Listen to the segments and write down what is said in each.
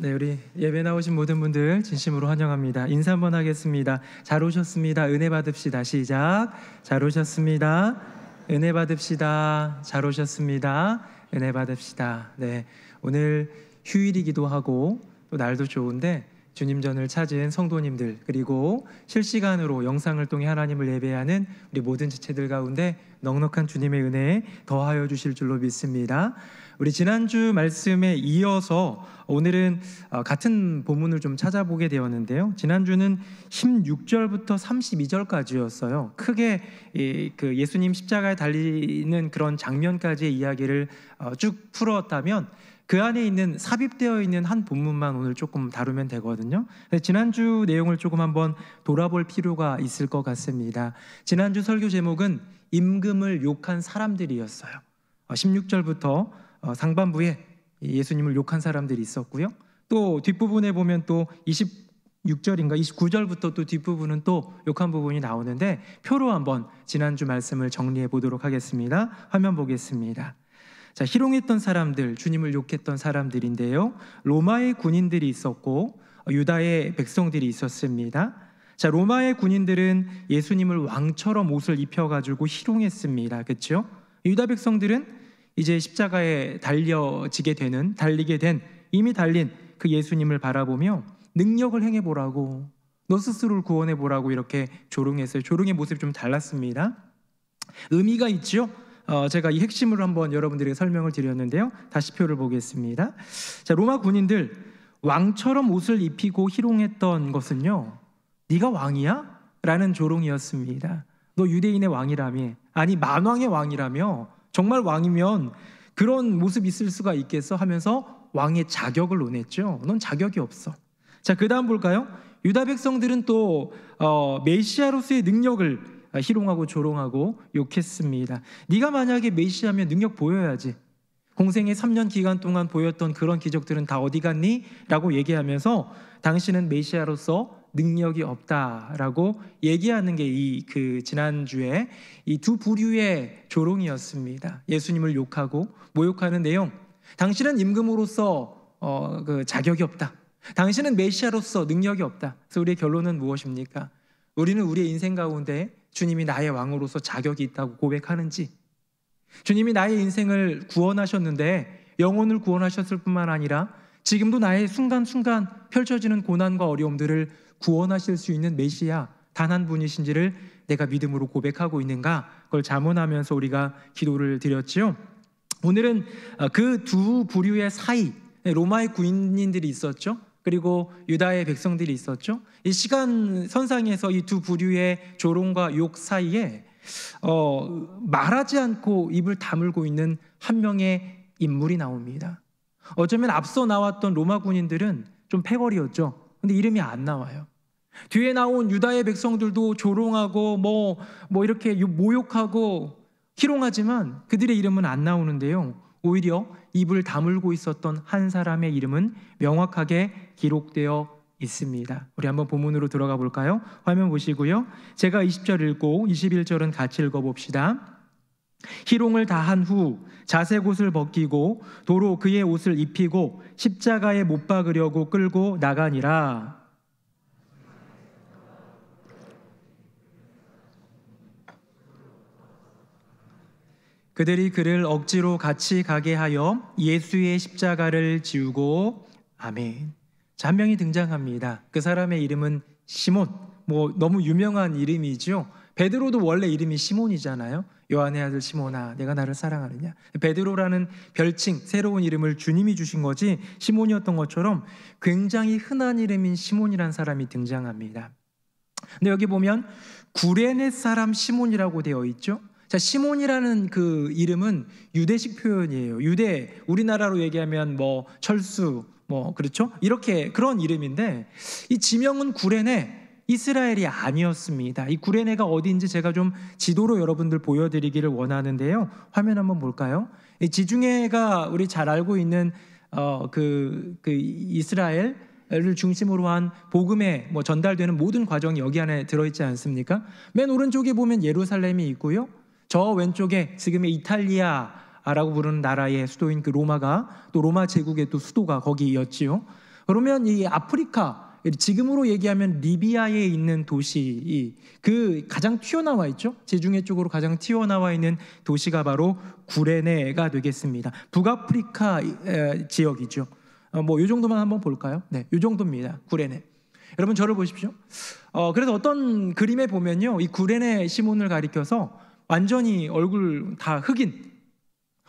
네, 우리 예배 나오신 모든 분들 진심으로 환영합니다. 인사 한번 하겠습니다. 잘 오셨습니다. 은혜 받읍시다. 시작. 잘 오셨습니다. 은혜 받읍시다. 잘 오셨습니다. 은혜 받읍시다. 네. 오늘 휴일이기도 하고 또 날도 좋은데 주님전을 찾은 성도님들 그리고 실시간으로 영상을 통해 하나님을 예배하는 우리 모든 지체들 가운데 넉넉한 주님의 은혜에 더하여 주실 줄로 믿습니다. 우리 지난주 말씀에 이어서 오늘은 어, 같은 본문을 좀 찾아보게 되었는데요. 지난주는 16절부터 32절까지였어요. 크게 그 예수님 십자가에 달리는 그런 장면까지의 이야기를 어, 쭉 풀었다면 그 안에 있는 삽입되어 있는 한 본문만 오늘 조금 다루면 되거든요. 지난주 내용을 조금 한번 돌아볼 필요가 있을 것 같습니다. 지난주 설교 제목은 임금을 욕한 사람들이었어요. 16절부터 어, 어, 상반부에 예수님을 욕한 사람들이 있었고요. 또 뒷부분에 보면 또 26절인가 29절부터 또 뒷부분은 또 욕한 부분이 나오는데 표로 한번 지난주 말씀을 정리해 보도록 하겠습니다. 화면 보겠습니다. 자, 희롱했던 사람들, 주님을 욕했던 사람들인데요. 로마의 군인들이 있었고 유다의 백성들이 있었습니다. 자, 로마의 군인들은 예수님을 왕처럼 옷을 입혀 가지고 희롱했습니다. 그렇죠? 유다 백성들은 이제 십자가에 달려지게 되는 달리게 된 이미 달린 그 예수님을 바라보며 능력을 행해 보라고 너 스스로를 구원해 보라고 이렇게 조롱했어요. 조롱의 모습이 좀 달랐습니다. 의미가 있죠. 어, 제가 이핵심을 한번 여러분들에게 설명을 드렸는데요. 다시 표를 보겠습니다. 자, 로마 군인들 왕처럼 옷을 입히고 희롱했던 것은요. 네가 왕이야? 라는 조롱이었습니다. 너 유대인의 왕이라며 아니 만왕의 왕이라며 정말 왕이면 그런 모습 있을 수가 있겠어 하면서 왕의 자격을 논했죠. 넌 자격이 없어. 자, 그 다음 볼까요? 유다 백성들은 또 어, 메시아로서의 능력을 희롱하고 조롱하고 욕했습니다. 네가 만약에 메시아면 능력 보여야지. 공생의 3년 기간 동안 보였던 그런 기적들은 다 어디 갔니? 라고 얘기하면서 당신은 메시아로서 능력이 없다라고 얘기하는 게 이 그 지난주에 이 두 부류의 조롱이었습니다. 예수님을 욕하고 모욕하는 내용. 당신은 임금으로서 어, 그 자격이 없다. 당신은 메시아로서 능력이 없다. 그래서 우리의 결론은 무엇입니까? 우리는 우리의 인생 가운데 주님이 나의 왕으로서 자격이 있다고 고백하는지, 주님이 나의 인생을 구원하셨는데 영혼을 구원하셨을 뿐만 아니라 지금도 나의 순간순간 펼쳐지는 고난과 어려움들을 구원하실 수 있는 메시아 단한 분이신지를 내가 믿음으로 고백하고 있는가 그걸 자문하면서 우리가 기도를 드렸지요. 오늘은 어, 그두 부류의 사이 네, 로마의 구인들이 있었죠. 그리고 유다의 백성들이 있었죠. 이 시간 선상에서 이 두 부류의 조롱과 욕 사이에 어, 말하지 않고 입을 다물고 있는 한 명의 인물이 나옵니다. 어쩌면 앞서 나왔던 로마 군인들은 좀 패거리였죠. 근데 이름이 안 나와요. 뒤에 나온 유다의 백성들도 조롱하고 뭐, 뭐 이렇게 모욕하고 희롱하지만 그들의 이름은 안 나오는데요. 오히려 입을 다물고 있었던 한 사람의 이름은 명확하게 기록되어 있습니다. 우리 한번 본문으로 들어가 볼까요? 화면 보시고요. 제가 20절 읽고 21절은 같이 읽어 봅시다. 희롱을 다한 후 자색옷을 벗기고 도로 그의 옷을 입히고 십자가에 못 박으려고 끌고 나가니라. 그들이 그를 억지로 같이 가게 하여 예수의 십자가를 지우고 아멘. 잔한 명이 등장합니다. 그 사람의 이름은 시몬. 뭐 너무 유명한 이름이죠. 베드로도 원래 이름이 시몬이잖아요. 요한의 아들 시몬아 내가 나를 사랑하느냐 베드로라는 별칭 새로운 이름을 주님이 주신 거지 시몬이었던 것처럼 굉장히 흔한 이름인 시몬이란 사람이 등장합니다. 근데 여기 보면 구레네 사람 시몬이라고 되어 있죠. 자, 시몬이라는 그 이름은 유대식 표현이에요. 유대 우리나라로 얘기하면 뭐 철수 뭐 그렇죠? 이렇게 그런 이름인데 이 지명은 구레네 이스라엘이 아니었습니다. 이 구레네가 어디인지 제가 좀 지도로 여러분들 보여드리기를 원하는데요. 화면 한번 볼까요? 이 지중해가 우리 잘 알고 있는 어, 그, 그 이스라엘 를 중심으로 한 복음에 뭐 전달되는 모든 과정이 여기 안에 들어있지 않습니까? 맨 오른쪽에 보면 예루살렘이 있고요. 저 왼쪽에 지금의 이탈리아라고 부르는 나라의 수도인 그 로마가 또 로마 제국의 또 수도가 거기였지요. 그러면 이 아프리카 지금으로 얘기하면 리비아에 있는 도시 그 가장 튀어나와 있죠. 제중해 쪽으로 가장 튀어나와 있는 도시가 바로 구레네가 되겠습니다. 북아프리카 지역이죠. 어, 뭐이 정도만 한번 볼까요? 네, 이 정도입니다. 구레네. 여러분 저를 보십시오. 어, 그래서 어떤 그림에 보면요, 이 구레네 시몬을 가리켜서 완전히 얼굴 다 흑인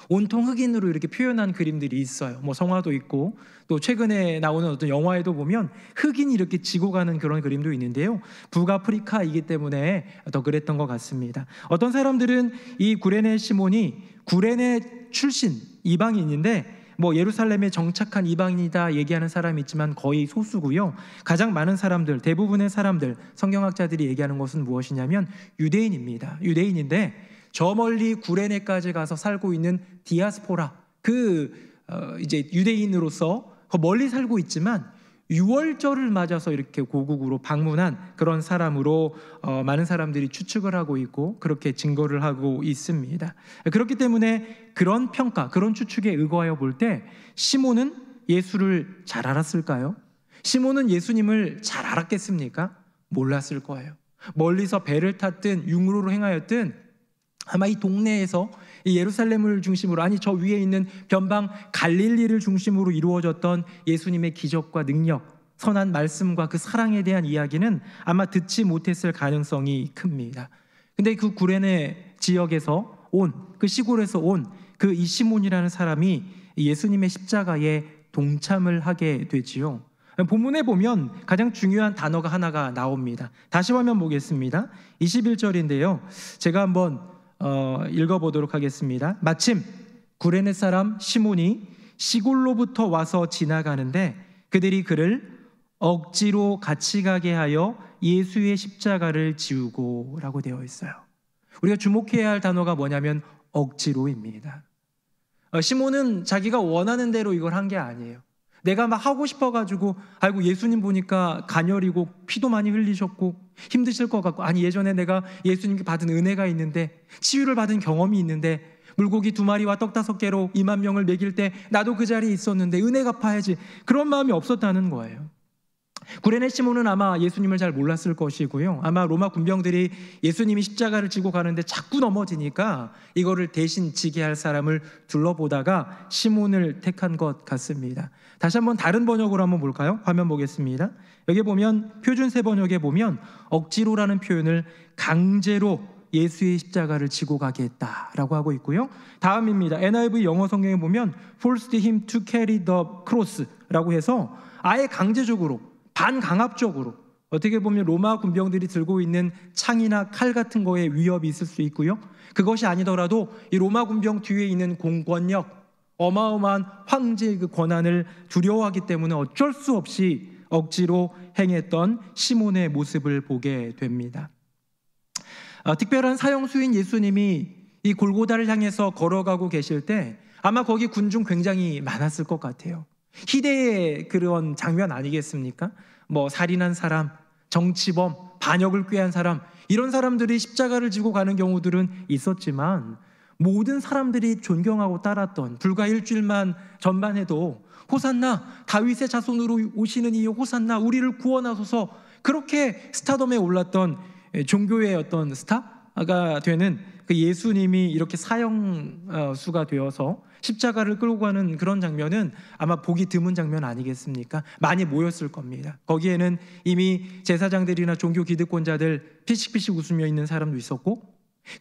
온통 흑인으로 이렇게 표현한 그림들이 있어요. 뭐 성화도 있고 또 최근에 나오는 어떤 영화에도 보면 흑인이 이렇게 지고 가는 그런 그림도 있는데요. 북아프리카이기 때문에 더 그랬던 것 같습니다. 어떤 사람들은 이 구레네 시몬이 구레네 출신 이방인인데 뭐 예루살렘에 정착한 이방인이다 얘기하는 사람이 있지만 거의 소수고요. 가장 많은 사람들, 대부분의 사람들, 성경학자들이 얘기하는 것은 무엇이냐면 유대인입니다. 유대인인데 저 멀리 구레네까지 가서 살고 있는 디아스포라 그 어, 이제 유대인으로서 그 멀리 살고 있지만 유월절을 맞아서 이렇게 고국으로 방문한 그런 사람으로 어, 많은 사람들이 추측을 하고 있고 그렇게 증거를 하고 있습니다. 그렇기 때문에 그런 평가, 그런 추측에 의거하여 볼 때 시몬은 예수를 잘 알았을까요? 시몬은 예수님을 잘 알았겠습니까? 몰랐을 거예요. 멀리서 배를 탔든 육로로 행하였든 아마 이 동네에서 이 예루살렘을 중심으로 아니 저 위에 있는 변방 갈릴리를 중심으로 이루어졌던 예수님의 기적과 능력, 선한 말씀과 그 사랑에 대한 이야기는 아마 듣지 못했을 가능성이 큽니다. 근데 그 구레네 지역에서 온, 그 시골에서 온 그 이시몬이라는 사람이 예수님의 십자가에 동참을 하게 되지요. 본문에 보면 가장 중요한 단어가 하나가 나옵니다. 다시 화면 보겠습니다. 21절인데요. 제가 한번 어, 읽어보도록 하겠습니다. 마침 구레네 사람 시몬이 시골로부터 와서 지나가는데 그들이 그를 억지로 같이 가게 하여 예수의 십자가를 지우고라고 되어 있어요. 우리가 주목해야 할 단어가 뭐냐면 억지로입니다. 어, 시몬은 자기가 원하는 대로 이걸 한 게 아니에요. 내가 막 하고 싶어가지고 아이고 예수님 보니까 간열이고 피도 많이 흘리셨고 힘드실 것 같고 아니 예전에 내가 예수님께 받은 은혜가 있는데 치유를 받은 경험이 있는데 물고기 두 마리와 떡 다섯 개로 2만 명을 먹일 때 나도 그 자리에 있었는데 은혜 갚아야지 그런 마음이 없었다는 거예요. 구레네시몬은 아마 예수님을 잘 몰랐을 것이고요. 아마 로마 군병들이 예수님이 십자가를 지고 가는데 자꾸 넘어지니까 이거를 대신 지게 할 사람을 둘러보다가 시몬을 택한 것 같습니다. 다시 한번 다른 번역으로 한번 볼까요? 화면 보겠습니다. 여기 보면 표준 세 번역에 보면 억지로라는 표현을 강제로 예수의 십자가를 지고 가게했다라고 하고 있고요. 다음입니다. NIV 영어 성경에 보면 forced him to carry the cross라고 해서 아예 강제적으로 반강압적으로 어떻게 보면 로마 군병들이 들고 있는 창이나 칼 같은 거에 위협이 있을 수 있고요. 그것이 아니더라도 이 로마 군병 뒤에 있는 공권력, 어마어마한 황제의 그 권한을 두려워하기 때문에 어쩔 수 없이 억지로 행했던 시몬의 모습을 보게 됩니다. 아, 특별한 사형수인 예수님이 이 골고다를 향해서 걸어가고 계실 때 아마 거기 군중 굉장히 많았을 것 같아요. 희대의 그런 장면 아니겠습니까? 뭐 살인한 사람, 정치범, 반역을 꾀한 사람 이런 사람들이 십자가를 지고 가는 경우들은 있었지만 모든 사람들이 존경하고 따랐던 불과 일주일만 전만 해도 호산나 다윗의 자손으로 오시는 이 호산나 우리를 구원하소서 그렇게 스타덤에 올랐던 종교의 어떤 스타가 되는 그 예수님이 이렇게 사형 수가 되어서 십자가를 끌고 가는 그런 장면은 아마 보기 드문 장면 아니겠습니까? 많이 모였을 겁니다. 거기에는 이미 제사장들이나 종교 기득권자들 피식피식 웃으며 있는 사람도 있었고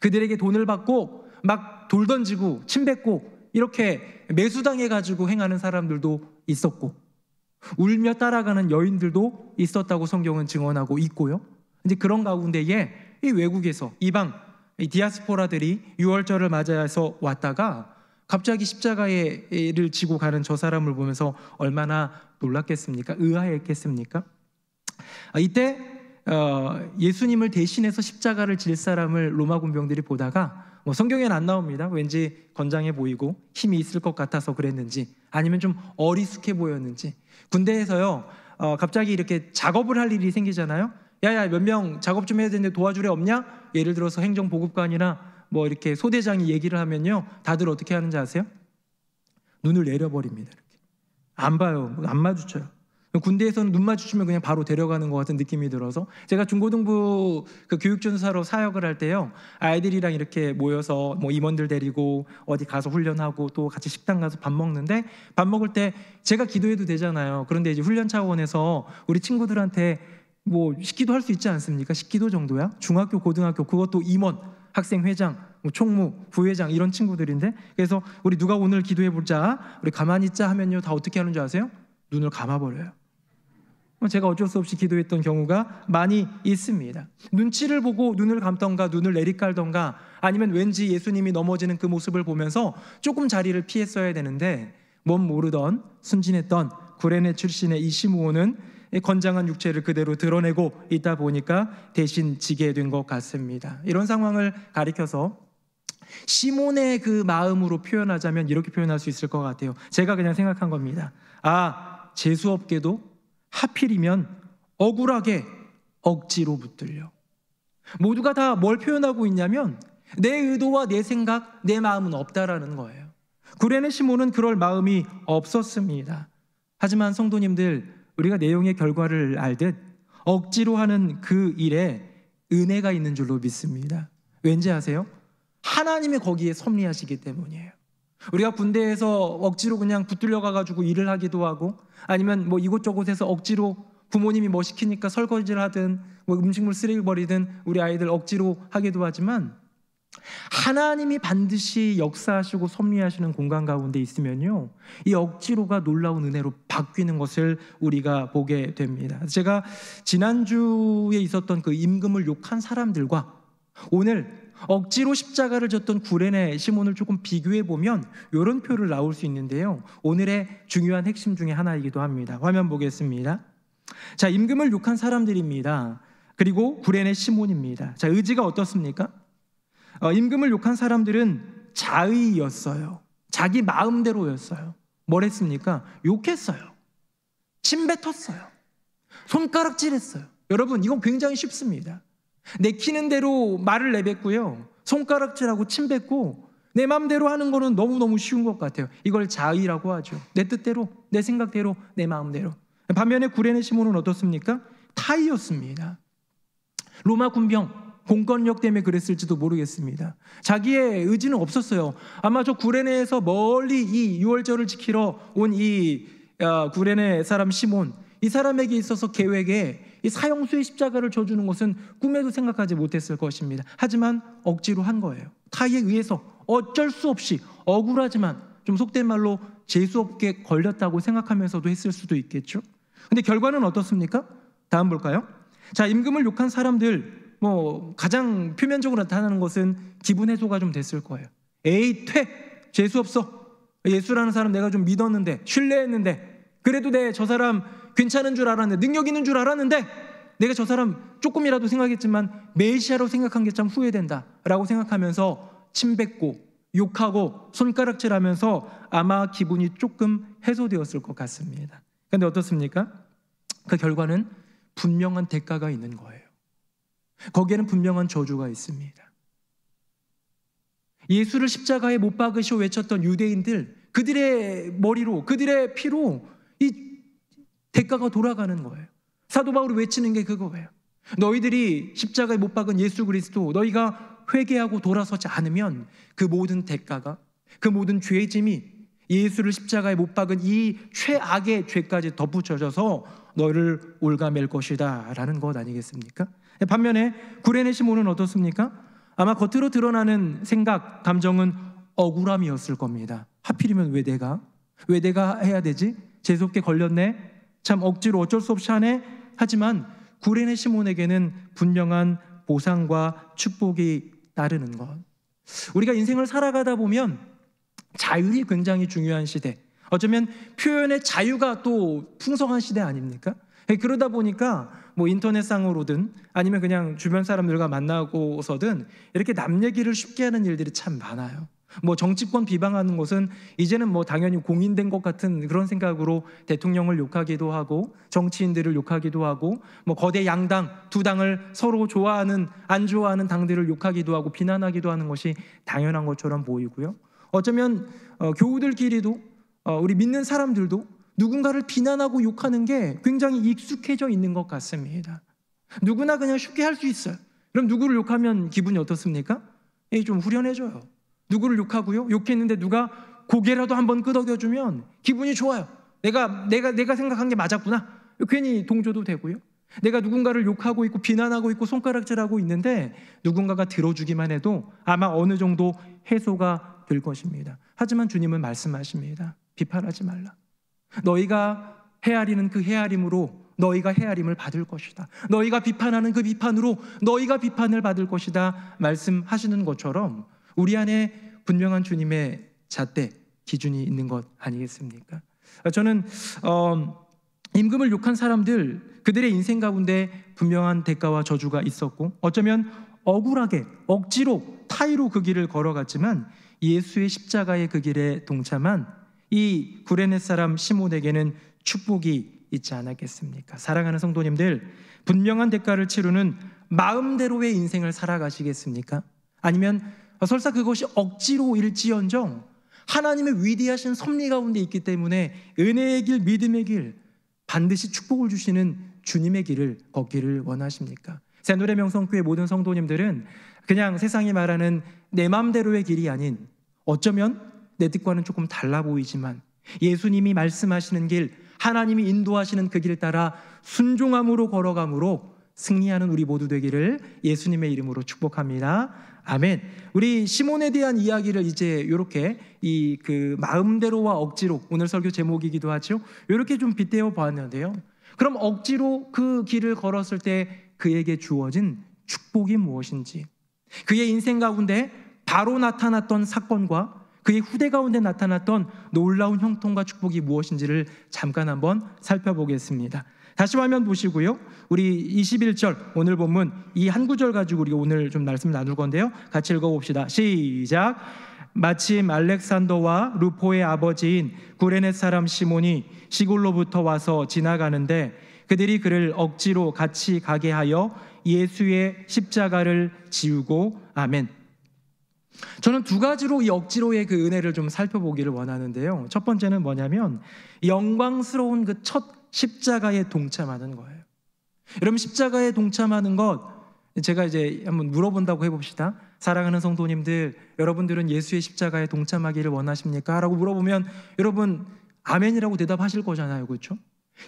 그들에게 돈을 받고 막 돌 던지고 침 뱉고 이렇게 매수당해 가지고 행하는 사람들도 있었고 울며 따라가는 여인들도 있었다고 성경은 증언하고 있고요. 이제 그런 가운데에 이 외국에서 이방 이 디아스포라들이 유월절을 맞아서 왔다가 갑자기 십자가를 지고 가는 저 사람을 보면서 얼마나 놀랐겠습니까? 의아했겠습니까? 아, 이때 어, 예수님을 대신해서 십자가를 질 사람을 로마 군병들이 보다가 뭐 성경에는 안 나옵니다. 왠지 건장해 보이고 힘이 있을 것 같아서 그랬는지 아니면 좀 어리숙해 보였는지 군대에서요 어, 갑자기 이렇게 작업을 할 일이 생기잖아요. 야야 몇 명 작업 좀 해야 되는데 도와줄애 없냐? 예를 들어서 행정보급관이나 뭐 이렇게 소대장이 얘기를 하면요. 다들 어떻게 하는지 아세요? 눈을 내려버립니다. 이렇게. 안 봐요. 안 마주쳐요. 군대에서는 눈 마주치면 그냥 바로 데려가는 것 같은 느낌이 들어서 제가 중고등부 그 교육전사로 사역을 할 때요 아이들이랑 이렇게 모여서 뭐 임원들 데리고 어디 가서 훈련하고 또 같이 식당 가서 밥 먹는데 밥 먹을 때 제가 기도해도 되잖아요 그런데 이제 훈련 차원에서 우리 친구들한테 뭐 식기도 할 수 있지 않습니까 식기도 정도야 중학교 고등학교 그것도 임원 학생 회장, 뭐 총무, 부회장 이런 친구들인데 그래서 우리 누가 오늘 기도해 볼자 우리 가만히 있자 하면요 다 어떻게 하는 줄 아세요? 눈을 감아버려요. 뭐 제가 어쩔 수 없이 기도했던 경우가 많이 있습니다. 눈치를 보고 눈을 감던가 눈을 내리깔던가 아니면 왠지 예수님이 넘어지는 그 모습을 보면서 조금 자리를 피했어야 되는데 뭔 모르던 순진했던 구레네 출신의 이시므호는 건장한 육체를 그대로 드러내고 있다 보니까 대신 지게 된 것 같습니다. 이런 상황을 가리켜서 시몬의 그 마음으로 표현하자면 이렇게 표현할 수 있을 것 같아요. 제가 그냥 생각한 겁니다. 아, 재수없게도 하필이면 억울하게 억지로 붙들려. 모두가 다 뭘 표현하고 있냐면 내 의도와 내 생각, 내 마음은 없다라는 거예요. 구레네 시몬은 그럴 마음이 없었습니다. 하지만 성도님들, 우리가 내용의 결과를 알듯 억지로 하는 그 일에 은혜가 있는 줄로 믿습니다. 왠지 아세요? 하나님이 거기에 섭리하시기 때문이에요. 우리가 군대에서 억지로 그냥 붙들려 가가지고 일을 하기도 하고 아니면 뭐 이곳저곳에서 억지로 부모님이 뭐 시키니까 설거지를 하든 뭐 음식물 쓰레기 버리든 우리 아이들 억지로 하기도 하지만 하나님이 반드시 역사하시고 섭리하시는 공간 가운데 있으면요. 이 억지로가 놀라운 은혜로 바뀌는 것을 우리가 보게 됩니다. 제가 지난주에 있었던 그 임금을 욕한 사람들과 오늘 억지로 십자가를 졌던 구레네 시몬을 조금 비교해 보면 이런 표를 나올 수 있는데요. 오늘의 중요한 핵심 중의 하나이기도 합니다. 화면 보겠습니다. 자, 임금을 욕한 사람들입니다. 그리고 구레네 시몬입니다. 자, 의지가 어떻습니까? 어, 임금을 욕한 사람들은 자의였어요. 자기 마음대로였어요. 뭘 했습니까? 욕했어요. 침뱉었어요. 손가락질했어요. 여러분 이건 굉장히 쉽습니다. 내키는 대로 말을 내뱉고요. 손가락질하고 침뱉고 내 마음대로 하는 거는 너무너무 쉬운 것 같아요. 이걸 자의라고 하죠. 내 뜻대로, 내 생각대로, 내 마음대로. 반면에 구레네 시몬은 어떻습니까? 타이였습니다. 로마 군병 공권력 때문에 그랬을지도 모르겠습니다. 자기의 의지는 없었어요. 아마 저 구레네에서 멀리 이 유월절을 지키러 온이 아, 구레네 사람 시몬 이 사람에게 있어서 계획에 이 사형수의 십자가를 져주는 것은 꿈에도 생각하지 못했을 것입니다. 하지만 억지로 한 거예요. 타의에 의해서 어쩔 수 없이 억울하지만 좀 속된 말로 재수 없게 걸렸다고 생각하면서도 했을 수도 있겠죠. 근데 결과는 어떻습니까? 다음 볼까요? 자, 임금을 욕한 사람들 뭐 가장 표면적으로 나타나는 것은 기분 해소가 좀 됐을 거예요. 에이 퇴 재수 없어 예수라는 사람 내가 좀 믿었는데 신뢰했는데 그래도 내 저 사람 괜찮은 줄 알았는데 능력 있는 줄 알았는데 내가 저 사람 조금이라도 생각했지만 메시아로 생각한 게 참 후회된다라고 생각하면서 침 뱉고 욕하고 손가락질하면서 아마 기분이 조금 해소되었을 것 같습니다. 그런데 어떻습니까? 그 결과는 분명한 대가가 있는 거예요. 거기에는 분명한 저주가 있습니다. 예수를 십자가에 못 박으시오 외쳤던 유대인들, 그들의 머리로, 그들의 피로 이 대가가 돌아가는 거예요. 사도 바울이 외치는 게 그거예요. 너희들이 십자가에 못 박은 예수 그리스도, 너희가 회개하고 돌아서지 않으면 그 모든 대가가, 그 모든 죄 짐이 예수를 십자가에 못 박은 이 최악의 죄까지 덧붙여져서 너를 올가맬 것이다. 라는 것 아니겠습니까? 반면에 구레네 시몬은 어떻습니까? 아마 겉으로 드러나는 생각, 감정은 억울함이었을 겁니다. 하필이면 왜 내가? 왜 내가 해야 되지? 재수없게 걸렸네? 참 억지로 어쩔 수 없이 하네? 하지만 구레네 시몬에게는 분명한 보상과 축복이 따르는 것. 우리가 인생을 살아가다 보면 자율이 굉장히 중요한 시대. 어쩌면 표현의 자유가 또 풍성한 시대 아닙니까? 예, 그러다 보니까 뭐 인터넷상으로든 아니면 그냥 주변 사람들과 만나고서든 이렇게 남 얘기를 쉽게 하는 일들이 참 많아요. 뭐 정치권 비방하는 것은 이제는 뭐 당연히 공인된 것 같은 그런 생각으로 대통령을 욕하기도 하고 정치인들을 욕하기도 하고 뭐 거대 양당 두 당을 서로 좋아하는 안 좋아하는 당들을 욕하기도 하고 비난하기도 하는 것이 당연한 것처럼 보이고요. 어쩌면 어, 교우들끼리도 어, 우리 믿는 사람들도 누군가를 비난하고 욕하는 게 굉장히 익숙해져 있는 것 같습니다. 누구나 그냥 쉽게 할 수 있어요. 그럼 누구를 욕하면 기분이 어떻습니까? 좀 후련해져요. 누구를 욕하고요? 욕했는데 누가 고개라도 한번 끄덕여주면 기분이 좋아요. 내가, 내가, 내가 생각한 게 맞았구나. 괜히 동조도 되고요. 내가 누군가를 욕하고 있고 비난하고 있고 손가락질하고 있는데 누군가가 들어주기만 해도 아마 어느 정도 해소가 될 것입니다. 하지만 주님은 말씀하십니다. 비판하지 말라. 너희가 헤아리는 그 헤아림으로 너희가 헤아림을 받을 것이다. 너희가 비판하는 그 비판으로 너희가 비판을 받을 것이다. 말씀하시는 것처럼 우리 안에 분명한 주님의 잣대, 기준이 있는 것 아니겠습니까? 저는 어, 임금을 욕한 사람들 그들의 인생 가운데 분명한 대가와 저주가 있었고 어쩌면 억울하게 억지로 타이로 그 길을 걸어갔지만 예수의 십자가의 그 길에 동참한 이구레네 사람 시몬에게는 축복이 있지 않았겠습니까? 사랑하는 성도님들, 분명한 대가를 치르는 마음대로의 인생을 살아가시겠습니까? 아니면 설사 그것이 억지로 일지언정 하나님의 위대하신 섭리 가운데 있기 때문에 은혜의 길, 믿음의 길, 반드시 축복을 주시는 주님의 길을 걷기를 원하십니까? 새노래 명성교회 모든 성도님들은 그냥 세상이 말하는 내 맘대로의 길이 아닌 어쩌면 내 뜻과는 조금 달라 보이지만 예수님이 말씀하시는 길, 하나님이 인도하시는 그 길 따라 순종함으로 걸어감으로 승리하는 우리 모두 되기를 예수님의 이름으로 축복합니다. 아멘. 우리 시몬에 대한 이야기를 이제 이렇게 이 그 마음대로와 억지로 오늘 설교 제목이기도 하죠. 이렇게 좀 빗대어 보았는데요. 그럼 억지로 그 길을 걸었을 때 그에게 주어진 축복이 무엇인지 그의 인생 가운데 바로 나타났던 사건과 그의 후대 가운데 나타났던 놀라운 형통과 축복이 무엇인지를 잠깐 한번 살펴보겠습니다. 다시 화면 보시고요. 우리 21절 오늘 본문 이 한 구절 가지고 우리 오늘 좀 말씀 나눌 건데요. 같이 읽어봅시다. 시작. 마침 알렉산더와 루포의 아버지인 구레넷 사람 시몬이 시골로부터 와서 지나가는데 그들이 그를 억지로 같이 가게 하여 예수의 십자가를 지우고 아멘. 저는 두 가지로 이 억지로의 그 은혜를 좀 살펴보기를 원하는데요. 첫 번째는 뭐냐면 영광스러운 그 첫 십자가에 동참하는 거예요. 여러분 십자가에 동참하는 것 제가 이제 한번 물어본다고 해봅시다. 사랑하는 성도님들, 여러분들은 예수의 십자가에 동참하기를 원하십니까? 라고 물어보면 여러분 아멘이라고 대답하실 거잖아요. 그렇죠?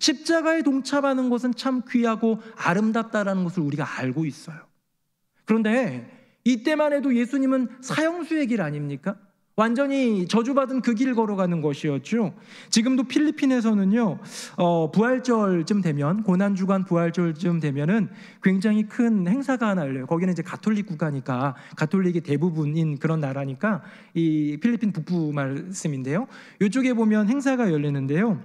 십자가에 동참하는 것은 참 귀하고 아름답다라는 것을 우리가 알고 있어요. 그런데 이때만 해도 예수님은 사형수의 길 아닙니까? 완전히 저주받은 그 길 걸어가는 것이었죠. 지금도 필리핀에서는요, 어, 부활절쯤 되면, 고난주간 부활절쯤 되면은 굉장히 큰 행사가 하나 열려요. 거기는 이제 가톨릭 국가니까, 가톨릭이 대부분인 그런 나라니까, 이 필리핀 북부 말씀인데요. 이쪽에 보면 행사가 열리는데요.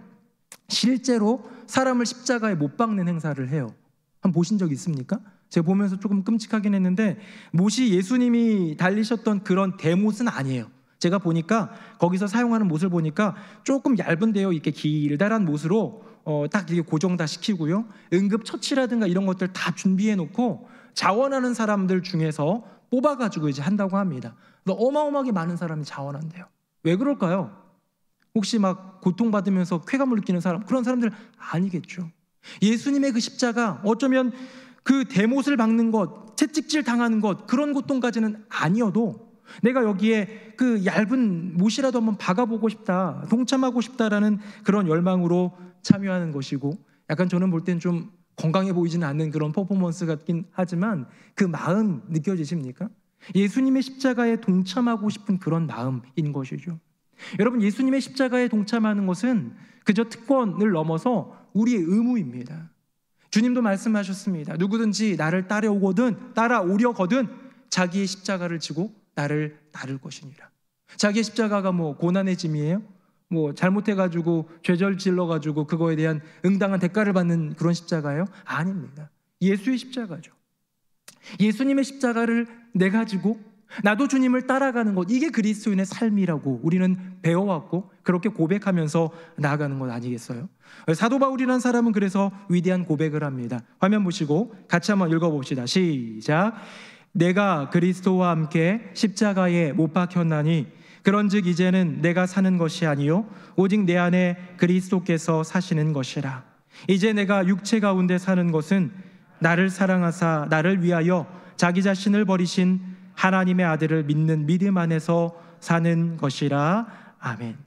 실제로 사람을 십자가에 못 박는 행사를 해요. 한번 보신 적 있습니까? 제가 보면서 조금 끔찍하긴 했는데 못이 예수님이 달리셨던 그런 대못은 아니에요. 제가 보니까 거기서 사용하는 못을 보니까 조금 얇은데요. 이렇게 길다란 못으로 어, 딱 이게 고정 다 시키고요. 응급 처치라든가 이런 것들 다 준비해 놓고 자원하는 사람들 중에서 뽑아 가지고 이제 한다고 합니다. 어마어마하게 많은 사람이 자원한대요. 왜 그럴까요? 혹시 막 고통받으면서 쾌감을 느끼는 사람 그런 사람들 아니겠죠. 예수님의 그 십자가 어쩌면 그 대못을 박는 것, 채찍질 당하는 것, 그런 고통까지는 아니어도 내가 여기에 그 얇은 못이라도 한번 박아보고 싶다, 동참하고 싶다라는 그런 열망으로 참여하는 것이고 약간 저는 볼 땐 좀 건강해 보이지는 않는 그런 퍼포먼스 같긴 하지만 그 마음 느껴지십니까? 예수님의 십자가에 동참하고 싶은 그런 마음인 것이죠. 여러분, 예수님의 십자가에 동참하는 것은 그저 특권을 넘어서 우리의 의무입니다. 주님도 말씀하셨습니다. 누구든지 나를 따라오거든 따라오려거든 자기의 십자가를 지고 나를 따를 것이니라. 자기의 십자가가 뭐 고난의 짐이에요? 뭐 잘못해가지고 죄절 질러가지고 그거에 대한 응당한 대가를 받는 그런 십자가예요? 아닙니다. 예수의 십자가죠. 예수님의 십자가를 내 가지고 나도 주님을 따라가는 것, 이게 그리스도인의 삶이라고 우리는 배워왔고, 그렇게 고백하면서 나아가는 것 아니겠어요? 사도 바울이라는 사람은 그래서 위대한 고백을 합니다. 화면 보시고 같이 한번 읽어봅시다. 시작. 내가 그리스도와 함께 십자가에 못 박혔나니, 그런즉 이제는 내가 사는 것이 아니요 오직 내 안에 그리스도께서 사시는 것이라 이제 내가 육체 가운데 사는 것은 나를 사랑하사 나를 위하여 자기 자신을 버리신 하나님의 아들을 믿는 믿음 안에서 사는 것이라. 아멘.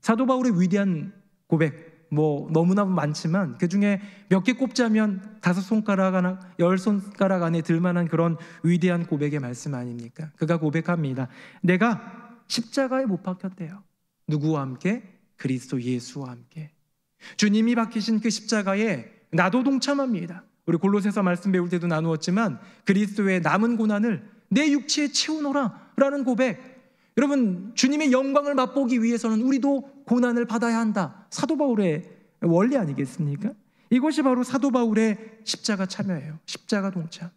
사도 바울의 위대한 고백 뭐 너무나 많지만 그 중에 몇 개 꼽자면 다섯 손가락 하나 열 손가락 안에 들만한 그런 위대한 고백의 말씀 아닙니까? 그가 고백합니다. 내가 십자가에 못 박혔대요. 누구와 함께? 그리스도 예수와 함께. 주님이 박히신 그 십자가에 나도 동참합니다. 우리 골로새서 말씀 배울 때도 나누었지만 그리스도의 남은 고난을 내 육체에 채우노라 라는 고백. 여러분, 주님의 영광을 맛보기 위해서는 우리도 고난을 받아야 한다. 사도 바울의 원리 아니겠습니까? 이것이 바로 사도 바울의 십자가 참여예요. 십자가 동참.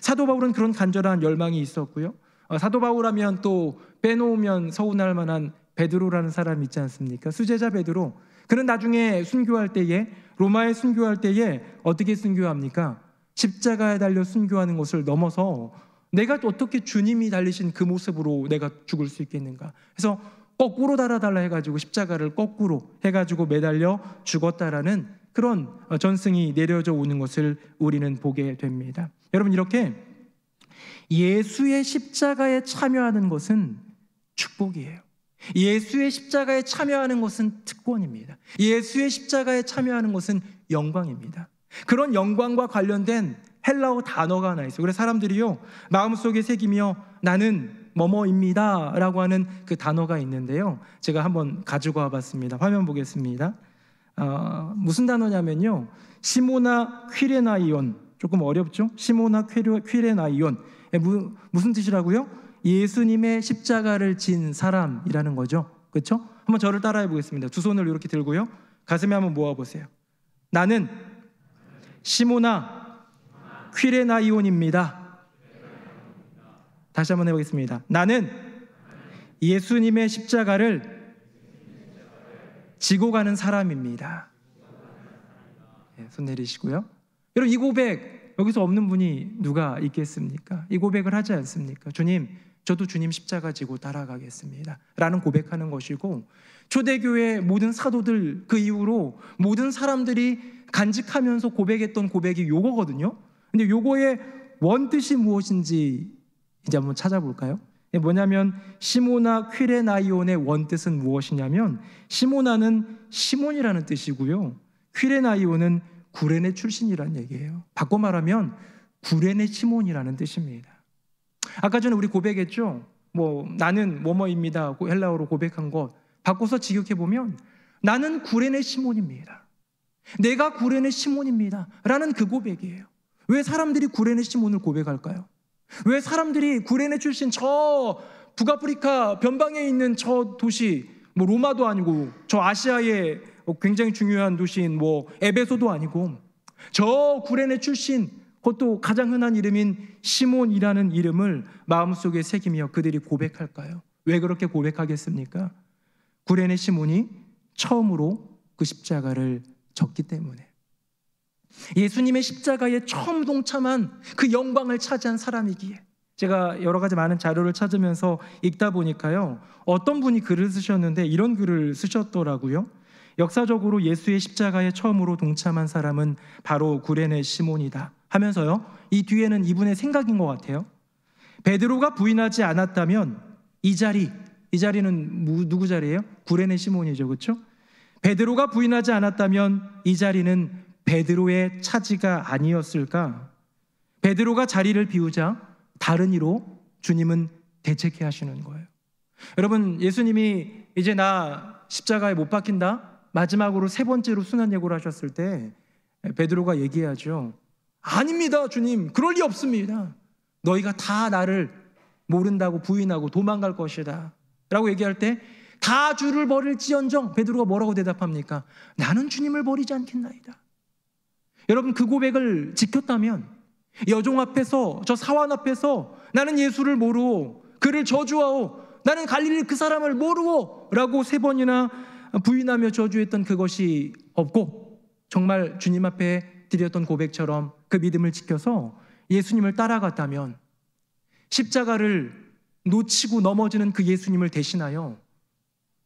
사도 바울은 그런 간절한 열망이 있었고요. 어, 사도 바울하면 또 빼놓으면 서운할 만한 베드로라는 사람 이 있지 않습니까? 수제자 베드로. 그는 나중에 순교할 때에 로마에 순교할 때에 어떻게 순교합니까? 십자가에 달려 순교하는 것을 넘어서 내가 어떻게 주님이 달리신 그 모습으로 내가 죽을 수 있겠는가? 그래서 거꾸로 달아달라 해가지고 십자가를 거꾸로 해가지고 매달려 죽었다라는 그런 어, 전승이 내려져 오는 것을 우리는 보게 됩니다. 여러분 이렇게 예수의 십자가에 참여하는 것은 축복이에요. 예수의 십자가에 참여하는 것은 특권입니다. 예수의 십자가에 참여하는 것은 영광입니다. 그런 영광과 관련된 헬라어 단어가 하나 있어요. 그래서 사람들이요, 마음속에 새기며 나는 뭐뭐입니다. 라고 하는 그 단어가 있는데요. 제가 한번 가지고 와봤습니다. 화면 보겠습니다. 어, 무슨 단어냐면요. 시모나 퀴레나이온. 조금 어렵죠? 시모나 퀴레나이온. 예, 무, 슨 뜻이라고요? 예수님의 십자가를 진 사람이라는 거죠. 그렇 한번 저를 따라해 보겠습니다. 두 손을 이렇게 들고요. 가슴에 한번 모아 보세요. 나는 시모나 퀴레나이온입니다. 다시 한번 해보겠습니다. 나는 예수님의 십자가를 지고 가는 사람입니다. 네, 손 내리시고요. 여러분 이 고백 여기서 없는 분이 누가 있겠습니까? 이 고백을 하지 않습니까? 주님, 저도 주님 십자가 지고 따라가겠습니다. 라는 고백하는 것이고 초대교회 모든 사도들 그 이후로 모든 사람들이 간직하면서 고백했던 고백이 요거거든요. 근데 요거의 원뜻이 무엇인지 이제 한번 찾아볼까요? 뭐냐면 시모나 퀴레나이온의 원뜻은 무엇이냐면 시모나는 시몬이라는 뜻이고요. 퀴레나이온은 구레네 출신이라는 얘기예요. 바꿔 말하면 구레네 시몬이라는 뜻입니다. 아까 전에 우리 고백했죠. 뭐 나는 뭐뭐입니다 헬라어로 고백한 것 바꿔서 직역해 보면 나는 구레네 시몬입니다. 내가 구레네 시몬입니다라는 그 고백이에요. 왜 사람들이 구레네 시몬을 고백할까요? 왜 사람들이 구레네 출신 저 북아프리카 변방에 있는 저 도시 뭐 로마도 아니고 저 아시아의 뭐 굉장히 중요한 도시인 뭐 에베소도 아니고 저 구레네 출신 그것도 가장 흔한 이름인 시몬이라는 이름을 마음속에 새기며 그들이 고백할까요? 왜 그렇게 고백하겠습니까? 구레네 시몬이 처음으로 그 십자가를 졌기 때문에 예수님의 십자가에 처음 동참한 그 영광을 차지한 사람이기에 제가 여러 가지 많은 자료를 찾으면서 읽다 보니까요. 어떤 분이 글을 쓰셨는데 이런 글을 쓰셨더라고요. 역사적으로 예수의 십자가에 처음으로 동참한 사람은 바로 구레네 시몬이다 하면서요. 이 뒤에는 이분의 생각인 것 같아요. 베드로가 부인하지 않았다면 이 자리, 이 자리는 누구 자리예요? 구레네 시몬이죠. 그렇죠? 베드로가 부인하지 않았다면 이 자리는 베드로의 차지가 아니었을까? 베드로가 자리를 비우자 다른 이로 주님은 대책해 하시는 거예요. 여러분, 예수님이 이제 나 십자가에 못 박힌다? 마지막으로 세 번째로 순환 예고를 하셨을 때 베드로가 얘기해죠 아닙니다, 주님. 그럴 리 없습니다. 너희가 다 나를 모른다고 부인하고 도망갈 것이다. 라고 얘기할 때, 다 주를 버릴지언정 베드로가 뭐라고 대답합니까? 나는 주님을 버리지 않겠나이다. 여러분 그 고백을 지켰다면 여종 앞에서 저 사환 앞에서 나는 예수를 모르고 그를 저주하오 나는 갈릴리 그 사람을 모르오 라고 세 번이나 부인하며 저주했던 그것이 없고 정말 주님 앞에 드렸던 고백처럼 그 믿음을 지켜서 예수님을 따라갔다면 십자가를 놓치고 넘어지는 그 예수님을 대신하여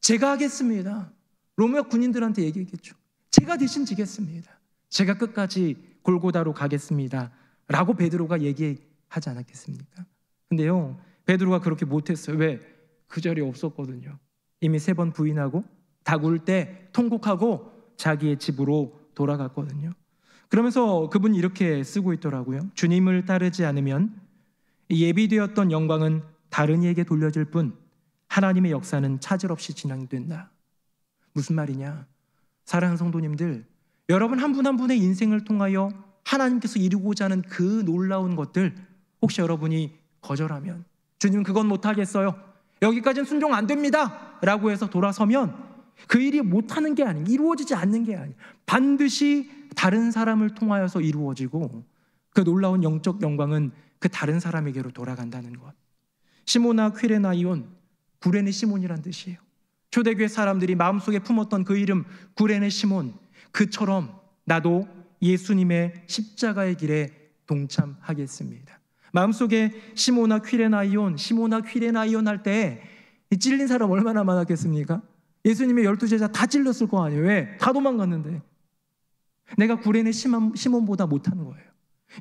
제가 하겠습니다. 로마 군인들한테 얘기했겠죠. 제가 대신 지겠습니다. 제가 끝까지 골고다로 가겠습니다. 라고 베드로가 얘기하지 않았겠습니까? 근데요. 베드로가 그렇게 못했어요. 왜? 그 자리에 없었거든요. 이미 세 번 부인하고 다굴 때 통곡하고 자기의 집으로 돌아갔거든요. 그러면서 그분이 이렇게 쓰고 있더라고요. 주님을 따르지 않으면 예비되었던 영광은 다른 이에게 돌려질 뿐 하나님의 역사는 차질 없이 진행된다. 무슨 말이냐? 사랑하는 성도님들, 여러분 한 분 한 분의 인생을 통하여 하나님께서 이루고자 하는 그 놀라운 것들 혹시 여러분이 거절하면 주님 그건 못하겠어요. 여기까지는 순종 안 됩니다. 라고 해서 돌아서면 그 일이 못하는 게 아니에요. 이루어지지 않는 게 아니에요. 반드시 다른 사람을 통하여서 이루어지고 그 놀라운 영적 영광은 그 다른 사람에게로 돌아간다는 것. 시모나 퀴레나이온, 구레네 시몬이란 뜻이에요. 초대교회 사람들이 마음속에 품었던 그 이름 구레네 시몬, 그처럼 나도 예수님의 십자가의 길에 동참하겠습니다. 마음속에 시모나 퀴레나이온, 시모나 퀴레나이온 할 때 찔린 사람 얼마나 많았겠습니까? 예수님의 열두 제자 다 찔렸을 거 아니에요. 왜? 다 도망갔는데. 내가 구레네 시몬보다 못하는 거예요.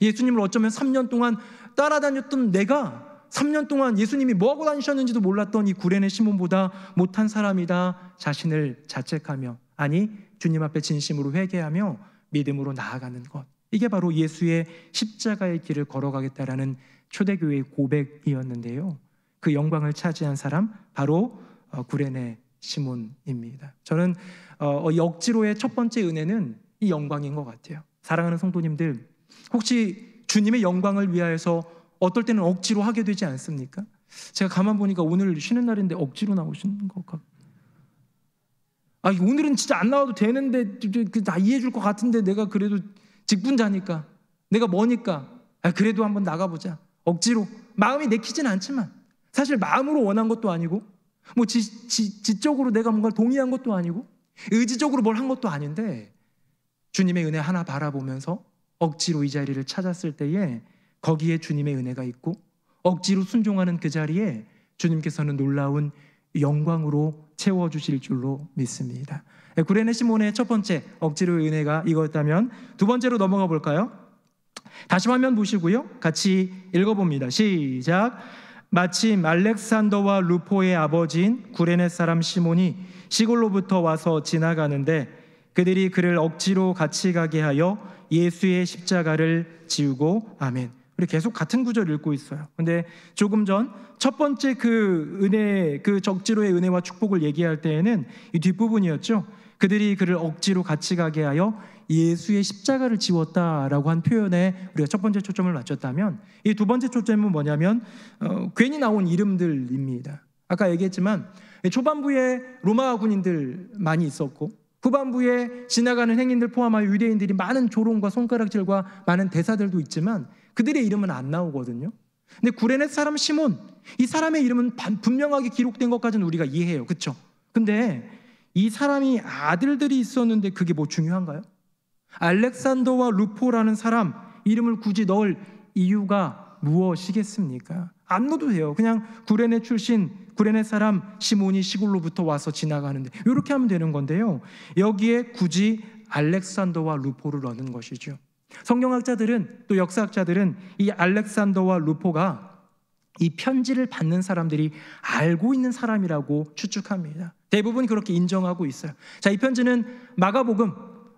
예수님을 어쩌면 3년 동안 따라다녔던 내가 3년 동안 예수님이 뭐하고 다니셨는지도 몰랐던 이 구레네 시몬보다 못한 사람이다 자신을 자책하며 아니 주님 앞에 진심으로 회개하며 믿음으로 나아가는 것. 이게 바로 예수의 십자가의 길을 걸어가겠다라는 초대교회의 고백이었는데요. 그 영광을 차지한 사람 바로 어, 구레네 시몬입니다. 저는 역지로의 어, 어, 첫 번째 은혜는 이 영광인 것 같아요. 사랑하는 성도님들, 혹시 주님의 영광을 위하여서 어떨 때는 억지로 하게 되지 않습니까? 제가 가만 보니까 오늘 쉬는 날인데 억지로 나오시는것 같고. 아, 오늘은 진짜 안 나와도 되는데 그, 그, 나 이해해 줄 것 같은데 내가 그래도 직분자니까 내가 뭐니까 아, 그래도 한번 나가보자. 억지로 마음이 내키진 않지만 사실 마음으로 원한 것도 아니고 뭐 지, 지, 지적으로 내가 뭔가 동의한 것도 아니고 의지적으로 뭘 한 것도 아닌데 주님의 은혜 하나 바라보면서 억지로 이 자리를 찾았을 때에 거기에 주님의 은혜가 있고 억지로 순종하는 그 자리에 주님께서는 놀라운 영광으로 채워주실 줄로 믿습니다. 구레네 시몬의 첫 번째 억지로 은혜가 이거였다면 두 번째로 넘어가 볼까요? 다시 화면 보시고요. 같이 읽어봅니다. 시작. 마침 알렉산더와 루포의 아버지인 구레네 사람 시몬이 시골로부터 와서 지나가는데 그들이 그를 억지로 같이 가게 하여 예수의 십자가를 지우고 아멘. 근데 계속 같은 구절 읽고 있어요. 근데 조금 전 첫 번째 그 은혜, 그 적지로의 은혜와 축복을 얘기할 때에는 이 뒷부분이었죠. 그들이 그를 억지로 같이 가게 하여 예수의 십자가를 지웠다라고 한 표현에 우리가 첫 번째 초점을 맞췄다면 이 두 번째 초점은 뭐냐면 어, 괜히 나온 이름들입니다. 아까 얘기했지만 초반부에 로마 군인들 많이 있었고 후반부에 지나가는 행인들 포함하여 유대인들이 많은 조롱과 손가락질과 많은 대사들도 있지만 그들의 이름은 안 나오거든요. 근데 구레네 사람 시몬 이 사람의 이름은 분명하게 기록된 것까지는 우리가 이해해요. 그렇죠? 근데 이 사람이 아들들이 있었는데 그게 뭐 중요한가요? 알렉산더와 루포라는 사람 이름을 굳이 넣을 이유가 무엇이겠습니까? 안 넣어도 돼요. 그냥 구레네 출신 구레네 사람 시몬이 시골로부터 와서 지나가는데 이렇게 하면 되는 건데요. 여기에 굳이 알렉산더와 루포를 넣는 것이죠. 성경학자들은 또 역사학자들은 이 알렉산더와 루포가 이 편지를 받는 사람들이 알고 있는 사람이라고 추측합니다. 대부분 그렇게 인정하고 있어요. 자, 이 편지는 마가복음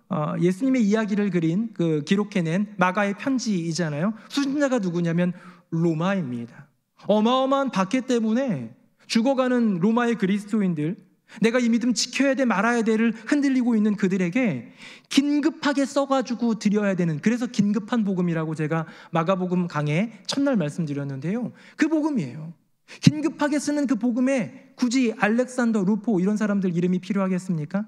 어, 예수님의 이야기를 그린 그 기록해낸 마가의 편지이잖아요. 수신자가 누구냐면 로마입니다. 어마어마한 박해 때문에 죽어가는 로마의 그리스도인들, 내가 이 믿음 지켜야 돼 말아야 돼를 흔들리고 있는 그들에게 긴급하게 써가지고 드려야 되는 그래서 긴급한 복음이라고 제가 마가복음 강의 첫날 말씀드렸는데요. 그 복음이에요. 긴급하게 쓰는 그 복음에 굳이 알렉산더, 루포 이런 사람들 이름이 필요하겠습니까?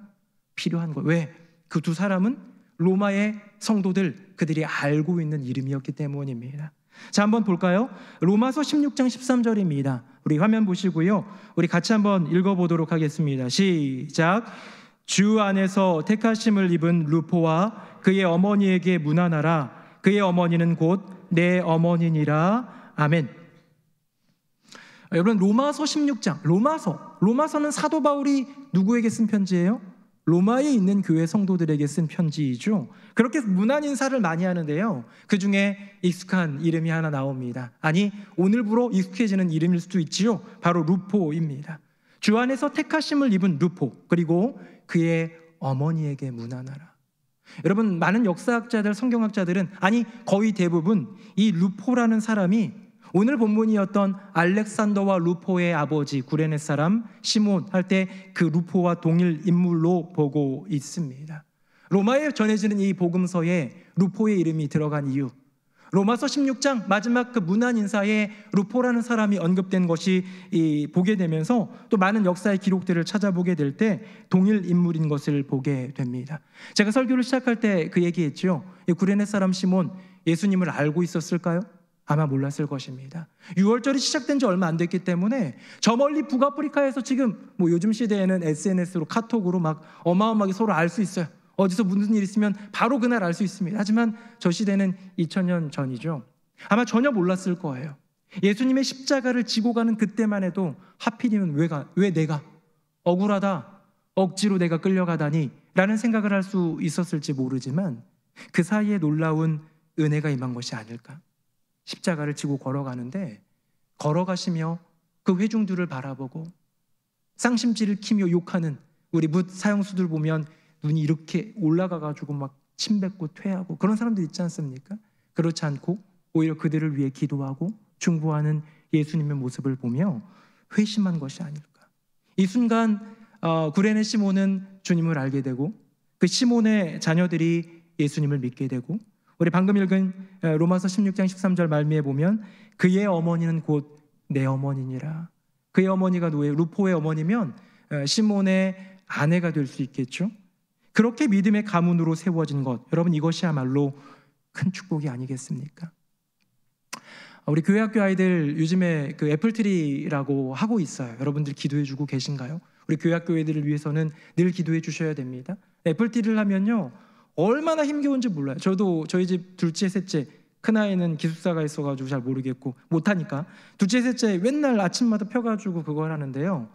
필요한 거예요. 왜? 그 두 사람은 로마의 성도들 그들이 알고 있는 이름이었기 때문입니다. 자, 한번 볼까요? 로마서 16장 13절입니다. 우리 화면 보시고요. 우리 같이 한번 읽어보도록 하겠습니다. 시작. 주 안에서 택하심을 입은 루포와 그의 어머니에게 무난하라. 그의 어머니는 곧 내 어머니니라. 아멘. 여러분, 로마서 16장, 로마서. 로마서는 사도 바울이 누구에게 쓴 편지예요? 로마에 있는 교회 성도들에게 쓴 편지이죠. 그렇게 문안 인사를 많이 하는데요. 그 중에 익숙한 이름이 하나 나옵니다. 아니, 오늘부로 익숙해지는 이름일 수도 있지요. 바로 루포입니다. 주 안에서 택하심을 입은 루포, 그리고 그의 어머니에게 문안하라. 여러분, 많은 역사학자들, 성경학자들은, 아니, 거의 대부분 이 루포라는 사람이 오늘 본문이었던 알렉산더와 루포의 아버지 구레네 사람 시몬 할 때 그 루포와 동일 인물로 보고 있습니다. 로마에 전해지는 이 복음서에 루포의 이름이 들어간 이유. 로마서 16장 마지막 그 문안 인사에 루포라는 사람이 언급된 것이 보게 되면서 또 많은 역사의 기록들을 찾아보게 될 때 동일 인물인 것을 보게 됩니다. 제가 설교를 시작할 때 그 얘기했죠. 구레네 사람 시몬 예수님을 알고 있었을까요? 아마 몰랐을 것입니다. 6월절이 시작된 지 얼마 안 됐기 때문에 저 멀리 북아프리카에서 지금 뭐 요즘 시대에는 SNS로 카톡으로 막 어마어마하게 서로 알 수 있어요. 어디서 무슨 일 있으면 바로 그날 알 수 있습니다. 하지만 저 시대는 2000년 전이죠. 아마 전혀 몰랐을 거예요. 예수님의 십자가를 지고 가는 그때만 해도 하필이면 왜, 가, 왜 내가 억울하다, 억지로 내가 끌려가다니 라는 생각을 할 수 있었을지 모르지만 그 사이에 놀라운 은혜가 임한 것이 아닐까. 십자가를 지고 걸어가는데 걸어가시며 그 회중들을 바라보고 쌍심지를 키며 욕하는 우리 묻 사형수들 보면 눈이 이렇게 올라가 가지고 막 침뱉고 퇴하고 그런 사람들 있지 않습니까? 그렇지 않고 오히려 그들을 위해 기도하고 중보하는 예수님의 모습을 보며 회심한 것이 아닐까. 이 순간 어, 구레네 시몬은 주님을 알게 되고 그 시몬의 자녀들이 예수님을 믿게 되고 우리 방금 읽은 로마서 16장 13절 말미에 보면 그의 어머니는 곧 내 어머니니라. 그의 어머니가 누구예요? 루포의 어머니면 시몬의 아내가 될 수 있겠죠. 그렇게 믿음의 가문으로 세워진 것. 여러분 이것이야말로 큰 축복이 아니겠습니까? 우리 교회 학교 아이들 요즘에 그 애플트리라고 하고 있어요. 여러분들 기도해 주고 계신가요? 우리 교회 학교 애들을 위해서는 늘 기도해 주셔야 됩니다. 애플트리를 하면요. 얼마나 힘겨운지 몰라요. 저도 저희 집 둘째, 셋째 큰아이는 기숙사가 있어가지고 잘 모르겠고 못하니까 둘째, 셋째 맨날 아침마다 펴가지고 그걸 하는데요.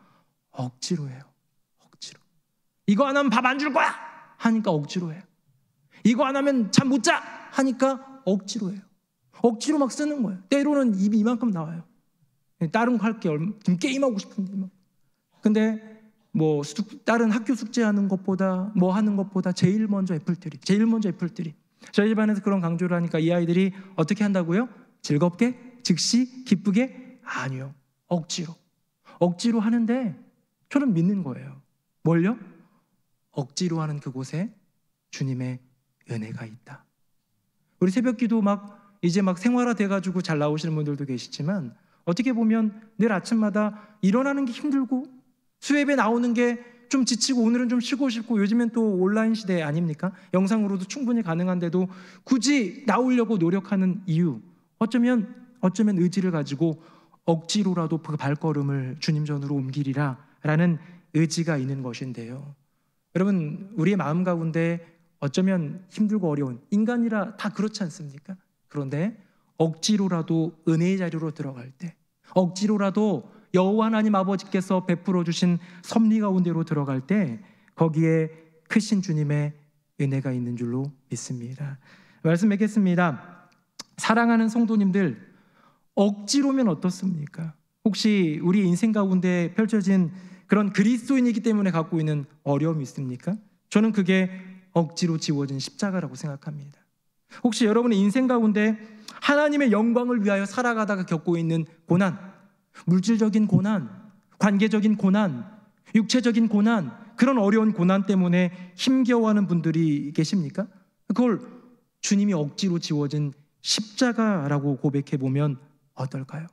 억지로 해요. 억지로. 이거 안 하면 밥 안 줄 거야! 하니까 억지로 해요. 이거 안 하면 잠 못 자! 하니까 억지로 해요. 억지로 막 쓰는 거예요. 때로는 입이 이만큼 나와요. 다른 거 할게. 지금 게임하고 싶은데. 막. 근데 뭐 숙, 다른 학교 숙제하는 것보다 뭐 하는 것보다 제일 먼저 애플트리, 제일 먼저 애플트리. 저희 집안에서 그런 강조를 하니까 이 아이들이 어떻게 한다고요? 즐겁게, 즉시, 기쁘게? 아니요. 억지로. 억지로 하는데 저는 믿는 거예요. 뭘요? 억지로 하는 그곳에 주님의 은혜가 있다. 우리 새벽 기도 막 이제 막 생활화 돼가지고 잘 나오시는 분들도 계시지만 어떻게 보면 늘 아침마다 일어나는 게 힘들고 수협에 나오는 게 좀 지치고 오늘은 좀 쉬고 싶고 요즘엔 또 온라인 시대 아닙니까? 영상으로도 충분히 가능한데도 굳이 나오려고 노력하는 이유 어쩌면 어쩌면 의지를 가지고 억지로라도 그 발걸음을 주님 전으로 옮기리라라는 의지가 있는 것인데요. 여러분 우리의 마음 가운데 어쩌면 힘들고 어려운 인간이라 다 그렇지 않습니까? 그런데 억지로라도 은혜의 자리로 들어갈 때, 억지로라도 여호와 하나님 아버지께서 베풀어 주신 섭리 가운데로 들어갈 때 거기에 크신 주님의 은혜가 있는 줄로 믿습니다. 말씀 맺겠습니다. 사랑하는 성도님들 억지로면 어떻습니까? 혹시 우리 인생 가운데 펼쳐진 그런 그리스도인이기 때문에 갖고 있는 어려움이 있습니까? 저는 그게 억지로 지워진 십자가라고 생각합니다. 혹시 여러분의 인생 가운데 하나님의 영광을 위하여 살아가다가 겪고 있는 고난, 물질적인 고난, 관계적인 고난, 육체적인 고난, 그런 어려운 고난 때문에 힘겨워하는 분들이 계십니까? 그걸 주님이 억지로 지워진 십자가라고 고백해 보면 어떨까요?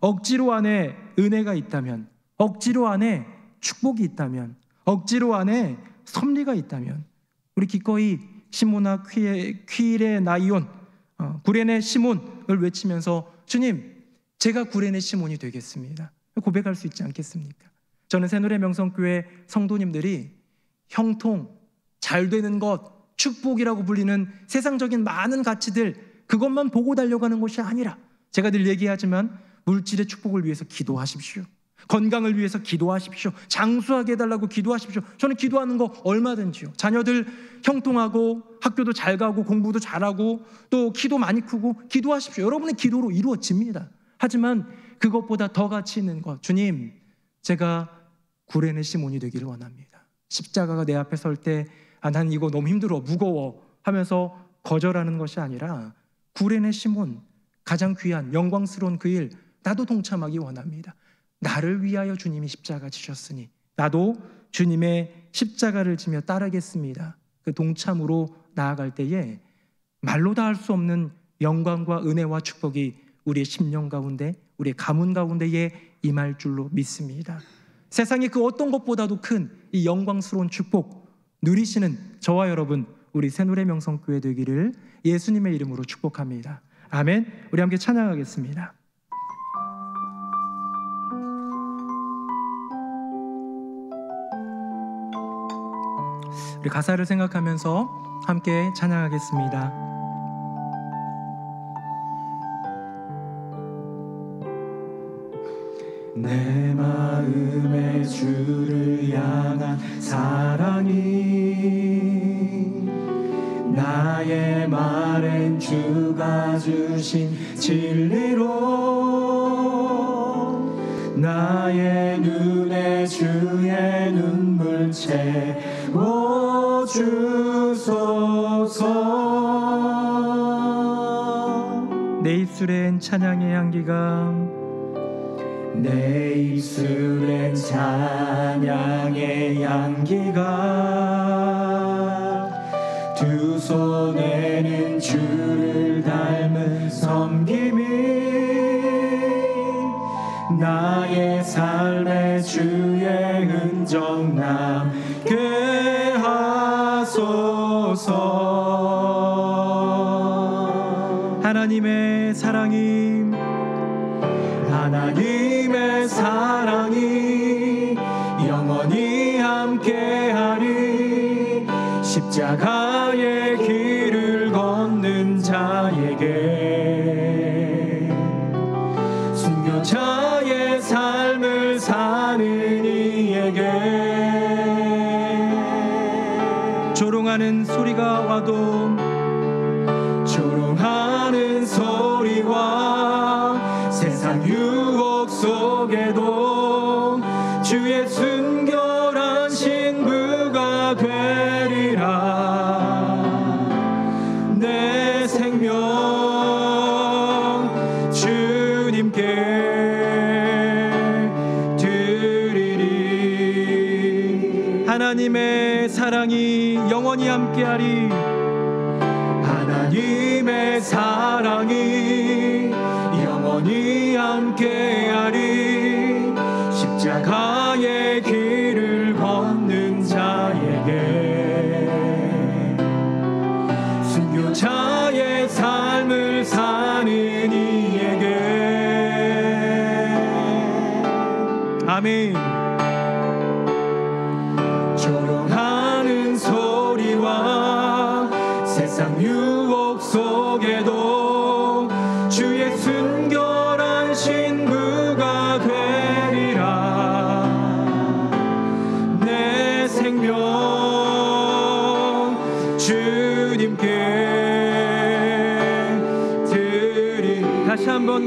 억지로 안에 은혜가 있다면, 억지로 안에 축복이 있다면, 억지로 안에 섭리가 있다면, 우리 기꺼이 시모나 퀴의, 나이온, 어, 구레네 시몬을 외치면서 주님, 제가 구레네 시몬이 되겠습니다. 고백할 수 있지 않겠습니까? 저는 새노래 명성교회 성도님들이 형통, 잘 되는 것, 축복이라고 불리는 세상적인 많은 가치들 그것만 보고 달려가는 것이 아니라 제가 늘 얘기하지만 물질의 축복을 위해서 기도하십시오. 건강을 위해서 기도하십시오. 장수하게 해달라고 기도하십시오. 저는 기도하는 거 얼마든지요. 자녀들 형통하고 학교도 잘 가고 공부도 잘하고 또 키도 많이 크고 기도하십시오. 여러분의 기도로 이루어집니다. 하지만 그것보다 더 가치 있는 것, 주님, 제가 구레네 시몬이 되기를 원합니다. 십자가가 내 앞에 설 때, 아, 난 이거 너무 힘들어, 무거워 하면서 거절하는 것이 아니라 구레네 시몬, 가장 귀한 영광스러운 그 일, 나도 동참하기 원합니다. 나를 위하여 주님이 십자가 지셨으니 나도 주님의 십자가를 지며 따르겠습니다. 그 동참으로 나아갈 때에 말로 다 할 수 없는 영광과 은혜와 축복이 우리의 심령 가운데 우리의 가문 가운데에 임할 줄로 믿습니다. 세상의 그 어떤 것보다도 큰 이 영광스러운 축복 누리시는 저와 여러분 우리 새누리 명성교회 되기를 예수님의 이름으로 축복합니다. 아멘. 우리 함께 찬양하겠습니다. 우리 가사를 생각하면서 함께 찬양하겠습니다. 내 마음에 주를 향한 사랑이 나의 말엔 주가 주신 진리로 나의 눈에 주의 눈물 채워주소서 내 입술엔 찬양의 향기가 내 입술엔 찬양의 향기가 하나님의 사랑이 영원히 함께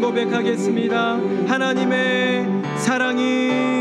고백하겠습니다. 하나님의 사랑이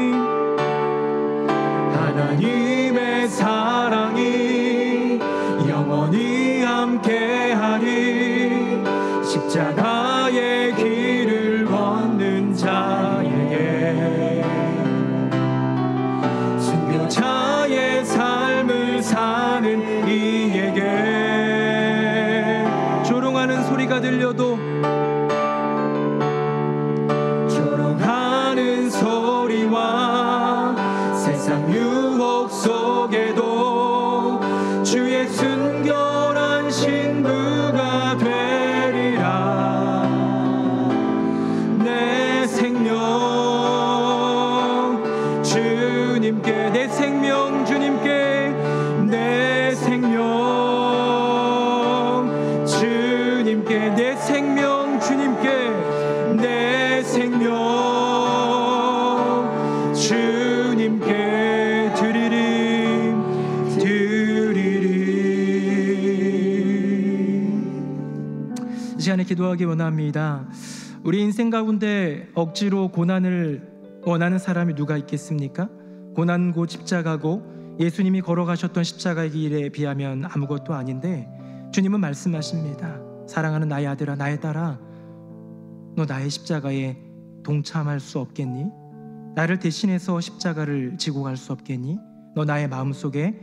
기도하기 원합니다. 우리 인생 가운데 억지로 고난을 원하는 사람이 누가 있겠습니까? 고난고 십자가고 예수님이 걸어가셨던 십자가의 길에 비하면 아무것도 아닌데 주님은 말씀하십니다. 사랑하는 나의 아들아 나의 딸아 너 나의 십자가에 동참할 수 없겠니? 나를 대신해서 십자가를 지고 갈 수 없겠니? 너 나의 마음속에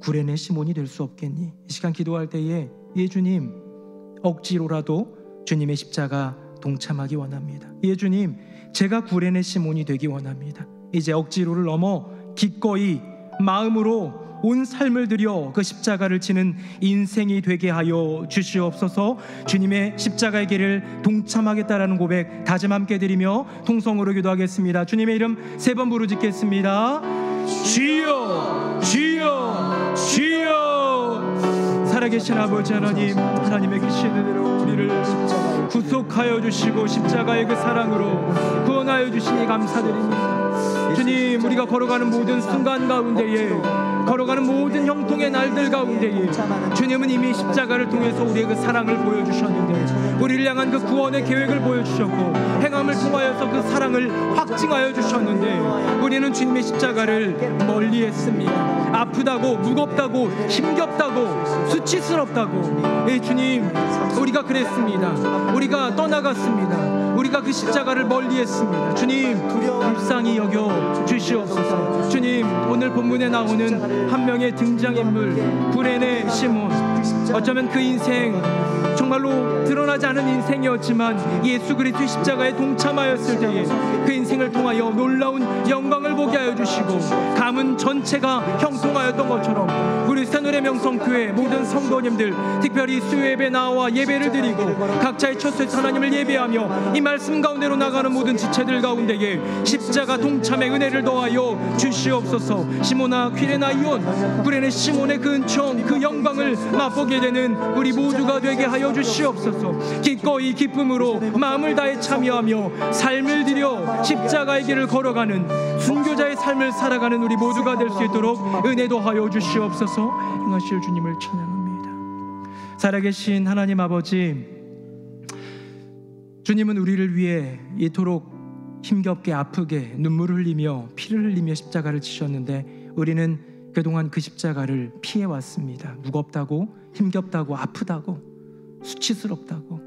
구레네 시몬이 될 수 없겠니? 이 시간 기도할 때에 예수님 억지로라도 주님의 십자가 동참하기 원합니다. 예 주님, 제가 구레네 시몬이 되기 원합니다. 이제 억지로를 넘어 기꺼이 마음으로 온 삶을 들여 그 십자가를 치는 인생이 되게 하여 주시옵소서 주님의 십자가의 길을 동참하겠다라는 고백 다짐함께 드리며 통성으로 기도하겠습니다 주님의 이름 세 번 부르짖겠습니다 주여 주여 계신 아버지 하나님 하나님의 계시는 그 대로 우리를 구속하여 주시고 십자가의 그 사랑으로 구원하여 주시니 감사드립니다 주님 우리가 걸어가는 모든 순간 가운데에 걸어가는 모든 형통의 날들 가운데에 주님은 이미 십자가를 통해서 우리의 그 사랑을 보여주셨는데 우리를 향한 그 구원의 계획을 보여주셨고 행함을 통하여서 그 사랑을 확증하여 주셨는데 우리는 주님의 십자가를 멀리했습니다. 아프다고 무겁다고 힘겹다고 수치스럽다고 예, 주님 우리가 그랬습니다. 우리가 떠나갔습니다. 우리가 그 십자가를 멀리했습니다. 주님 불쌍히 여겨 주시옵소서. 주님 오늘 본문에 나오는 한 명의 등장인물 불엔의 시몬 어쩌면 그 인생 정말로 드러나지 않은 인생이었지만 예수 그리스도 십자가에 동참하였을 때에 그 인생을 통하여 놀라운 영광을 보게 하여 주시고 감은 전체가 형통하였던 것처럼 우리 스탄노의 명성교회 모든 성도님들 특별히 수요예배 나와 예배를 드리고 각자의 첫째 하나님을 예배하며 이 말씀 가운데로 나가는 모든 지체들 가운데에 십자가 동참의 은혜를 더하여 주시옵소서 시모나 퀴레나 이온 구레네 시몬의 그 은총 그 영광을 맛보게 되는 우리 모두가 되게 하여 주시옵소서 기꺼이 기쁨으로 마음을 다해 참여하며 삶을 드려 십 십자가의 길을 걸어가는 순교자의 삶을 살아가는 우리 모두가 될 수 있도록 은혜도 하여 주시옵소서 행하실 주님을 찬양합니다. 살아계신 하나님 아버지 주님은 우리를 위해 이토록 힘겹게 아프게 눈물을 흘리며 피를 흘리며 십자가를 치셨는데 우리는 그동안 그 십자가를 피해 왔습니다. 무겁다고 힘겹다고 아프다고 수치스럽다고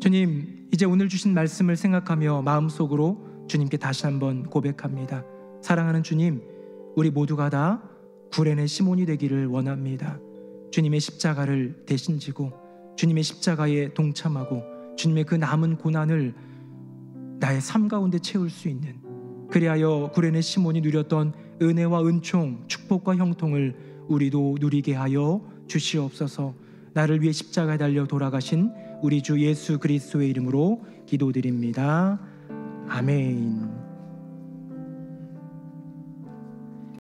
주님 이제 오늘 주신 말씀을 생각하며 마음속으로 주님께 다시 한번 고백합니다. 사랑하는 주님, 우리 모두가 다 구레네 시몬이 되기를 원합니다. 주님의 십자가를 대신 지고 주님의 십자가에 동참하고 주님의 그 남은 고난을 나의 삶 가운데 채울 수 있는 그리하여 구레네 시몬이 누렸던 은혜와 은총, 축복과 형통을 우리도 누리게 하여 주시옵소서. 나를 위해 십자가에 달려 돌아가신 우리 주 예수 그리스도의 이름으로 기도드립니다. 아멘.